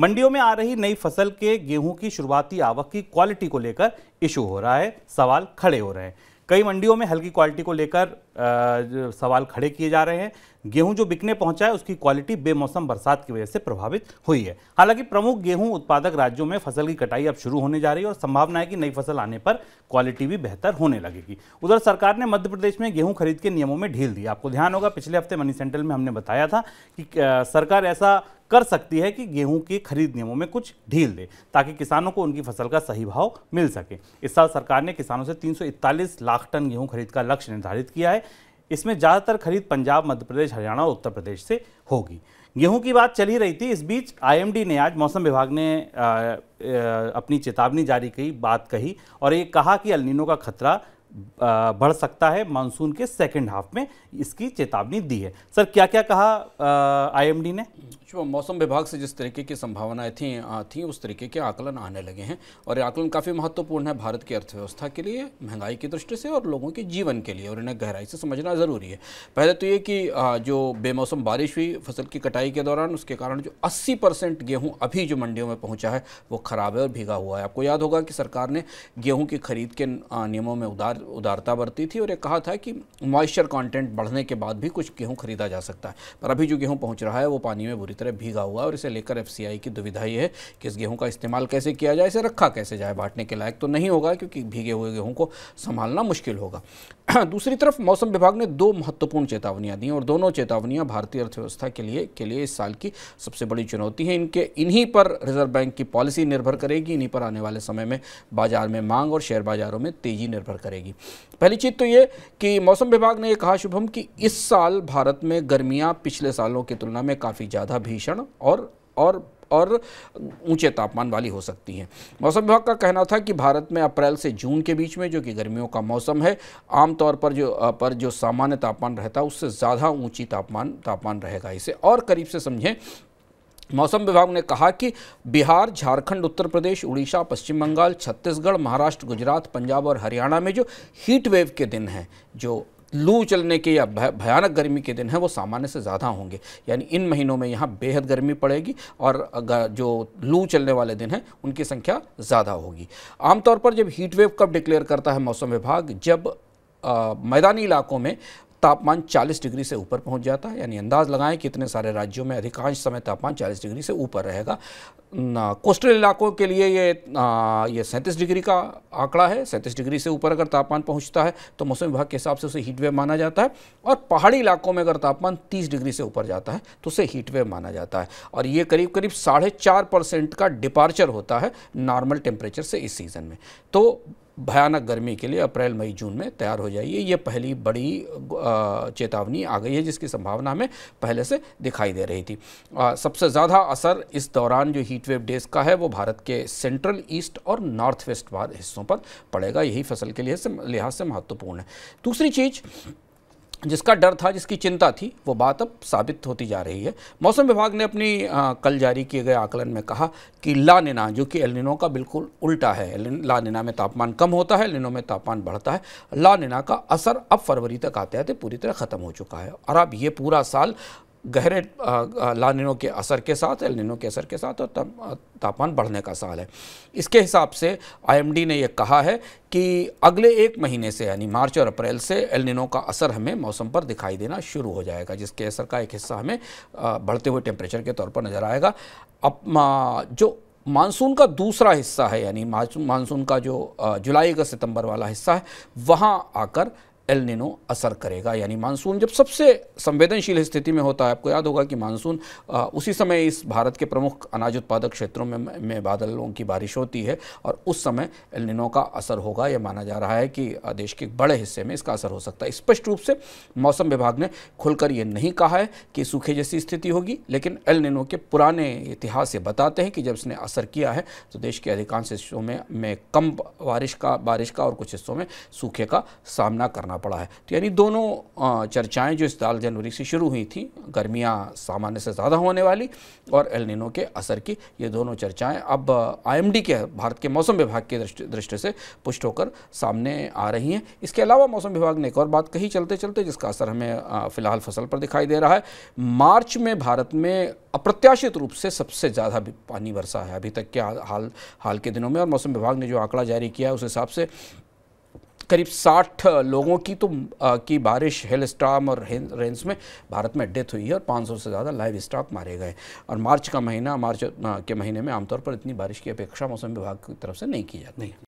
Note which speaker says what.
Speaker 1: मंडियों में आ रही नई फसल के गेहूं की शुरुआती आवक की क्वालिटी को लेकर इशू हो रहा है सवाल खड़े हो रहे हैं कई मंडियों में हल्की क्वालिटी को लेकर सवाल खड़े किए जा रहे हैं गेहूं जो बिकने पहुंचा है उसकी क्वालिटी बेमौसम बरसात की वजह से प्रभावित हुई है हालांकि प्रमुख गेहूं उत्पादक राज्यों में फसल की कटाई अब शुरू होने जा रही है और संभावना है कि नई फसल आने पर क्वालिटी भी बेहतर होने लगेगी उधर सरकार ने मध्य प्रदेश में गेहूं खरीद के नियमों में ढील दी आपको ध्यान होगा पिछले हफ्ते मनी सेंट्रल में हमने बताया था कि सरकार ऐसा कर सकती है कि गेहूं के खरीद नियमों में कुछ ढील दे ताकि किसानों को उनकी फसल का सही भाव मिल सके इस साल सरकार ने किसानों से 341 लाख टन गेहूं खरीद का लक्ष्य निर्धारित किया है इसमें ज़्यादातर खरीद पंजाब मध्य प्रदेश हरियाणा और उत्तर प्रदेश से होगी गेहूं की बात चल ही रही थी इस बीच आईएमडी ने आज मौसम विभाग ने आ, आ, अपनी चेतावनी जारी की बात कही और ये कहा कि अलिनों का खतरा बढ़ सकता है मानसून के सेकेंड हाफ में इसकी चेतावनी दी है
Speaker 2: सर क्या क्या कहा आईएमडी ने मौसम विभाग से जिस तरीके की संभावनाएं थी थी उस तरीके के आकलन आने लगे हैं और ये आकलन काफ़ी महत्वपूर्ण है भारत की अर्थव्यवस्था के लिए महंगाई की दृष्टि से और लोगों के जीवन के लिए और इन्हें गहराई से समझना ज़रूरी है पहले तो ये कि जो बेमौसम बारिश हुई फसल की कटाई के दौरान उसके कारण जो अस्सी परसेंट गेहूँ अभी जो मंडियों में पहुँचा है वो ख़राब है और भीगा हुआ है आपको याद होगा कि सरकार ने गेहूँ की खरीद के नियमों में उदार उदारता बरती थी और ये कहा था कि मॉइस्चर कंटेंट बढ़ने के बाद भी कुछ गेहूं खरीदा जा सकता है पर अभी जो गेहूं पहुंच रहा है वो पानी में बुरी तरह भीगा हुआ है और इसे लेकर एफ की दुविधा ये है कि इस गेहूँ का इस्तेमाल कैसे किया जाए इसे रखा कैसे जाए बांटने के लायक तो नहीं होगा क्योंकि भीगे हुए गेहूँ को संभालना मुश्किल होगा दूसरी तरफ मौसम विभाग ने दो महत्वपूर्ण चेतावनियाँ दी और दोनों चेतावनियाँ भारतीय अर्थव्यवस्था के लिए के लिए इस साल की सबसे बड़ी चुनौती है इनके इन्हीं पर रिजर्व बैंक की पॉलिसी निर्भर करेगी इन्हीं पर आने वाले समय में बाजार में मांग और शेयर बाजारों में तेजी निर्भर करेगी जाएगी पहली चीज़ तो ये कि मौसम विभाग ने यह कहा शुभम कि इस साल भारत में गर्मियाँ पिछले सालों की तुलना में काफ़ी ज़्यादा भीषण और और और ऊंचे तापमान वाली हो सकती हैं मौसम विभाग का कहना था कि भारत में अप्रैल से जून के बीच में जो कि गर्मियों का मौसम है आमतौर पर जो पर जो सामान्य तापमान रहता है उससे ज़्यादा ऊंची तापमान तापमान रहेगा इसे और करीब से समझें मौसम विभाग ने कहा कि बिहार झारखंड उत्तर प्रदेश उड़ीसा पश्चिम बंगाल छत्तीसगढ़ महाराष्ट्र गुजरात पंजाब और हरियाणा में जो हीट वेव के दिन हैं जो लू चलने के या भयानक गर्मी के दिन हैं वो सामान्य से ज़्यादा होंगे यानी इन महीनों में यहाँ बेहद गर्मी पड़ेगी और जो लू चलने वाले दिन हैं उनकी संख्या ज़्यादा होगी आमतौर पर जब हीट वेव कब डिक्लेयर करता है मौसम विभाग जब मैदानी इलाकों में तापमान 40 डिग्री से ऊपर पहुंच जाता है यानी अंदाज़ लगाएं कि इतने सारे राज्यों में अधिकांश समय तापमान 40 डिग्री से ऊपर रहेगा कोस्टल इलाकों के लिए ये आ, ये सैंतीस डिग्री का आंकड़ा है सैंतीस डिग्री से ऊपर अगर तापमान पहुंचता है तो मौसम विभाग के हिसाब से उसे हीट वेव माना जाता है और पहाड़ी इलाकों में अगर तापमान तीस डिग्री से ऊपर जाता है तो उसे हीट वेव माना जाता है और ये करीब करीब साढ़े चार परसेंट का डिपार्चर होता है नॉर्मल टेम्परेचर से इस सीज़न में तो भयानक गर्मी के लिए अप्रैल मई जून में तैयार हो जाइए ये पहली बड़ी चेतावनी आ गई है जिसकी संभावना हमें पहले से दिखाई दे रही थी सबसे ज़्यादा असर इस दौरान जो हीट वेव डेज का है वो भारत के सेंट्रल ईस्ट और नॉर्थ वेस्ट हिस्सों पर पड़ेगा यही फसल के लिए लिहाज से महत्वपूर्ण है दूसरी चीज़ जिसका डर था जिसकी चिंता थी वो बात अब साबित होती जा रही है मौसम विभाग ने अपनी आ, कल जारी किए गए आकलन में कहा कि लानिना जो कि एलिनो का बिल्कुल उल्टा है लानिना में तापमान कम होता है एलिनो में तापमान बढ़ता है लानिना का असर अब फरवरी तक आते आते पूरी तरह ख़त्म हो चुका है और अब ये पूरा साल गहरे लानिनों के असर के साथ एलिनों के असर के साथ और तापमान बढ़ने का साल है इसके हिसाब से आईएमडी ने यह कहा है कि अगले एक महीने से यानी मार्च और अप्रैल से एलिनों का असर हमें मौसम पर दिखाई देना शुरू हो जाएगा जिसके असर का एक हिस्सा हमें बढ़ते हुए टेम्परेचर के तौर पर नज़र आएगा अब जो मानसून का दूसरा हिस्सा है यानी मानसून का जो जुलाई अगस्त सितंबर वाला हिस्सा है वहाँ आकर एल निनो असर करेगा यानी मानसून जब सबसे संवेदनशील स्थिति में होता है आपको याद होगा कि मानसून उसी समय इस भारत के प्रमुख अनाज उत्पादक क्षेत्रों में में बादलों की बारिश होती है और उस समय एल निनो का असर होगा यह माना जा रहा है कि देश के बड़े हिस्से में इसका असर हो सकता है स्पष्ट रूप से मौसम विभाग ने खुलकर ये नहीं कहा है कि सूखे जैसी स्थिति होगी लेकिन एल निनो के पुराने इतिहास ये बताते हैं कि जब इसने असर किया है तो देश के अधिकांश हिस्सों में, में कम बारिश का बारिश का और कुछ हिस्सों में सूखे का सामना करना पड़ा है तो यानी दोनों चर्चाएं जो इस साल जनवरी से शुरू हुई थी गर्मियां सामान्य से ज़्यादा होने वाली और एलनिनो के असर की ये दोनों चर्चाएं अब आईएमडी के भारत के मौसम विभाग के दृष्टि से पुष्ट होकर सामने आ रही हैं इसके अलावा मौसम विभाग ने एक और बात कही चलते चलते जिसका असर हमें फ़िलहाल फसल पर दिखाई दे रहा है मार्च में भारत में अप्रत्याशित रूप से सबसे ज़्यादा पानी बरसा है अभी तक के हाल हाल के दिनों में और मौसम विभाग ने जो आंकड़ा जारी किया है उस हिसाब से करीब साठ लोगों की तो आ, की बारिश हेल स्टाम और रेंस में भारत में डेथ हुई है और 500 से ज़्यादा लाइव स्टॉक मारे गए और मार्च का महीना मार्च के महीने में आमतौर पर इतनी बारिश की अपेक्षा मौसम विभाग की तरफ से नहीं की जाती है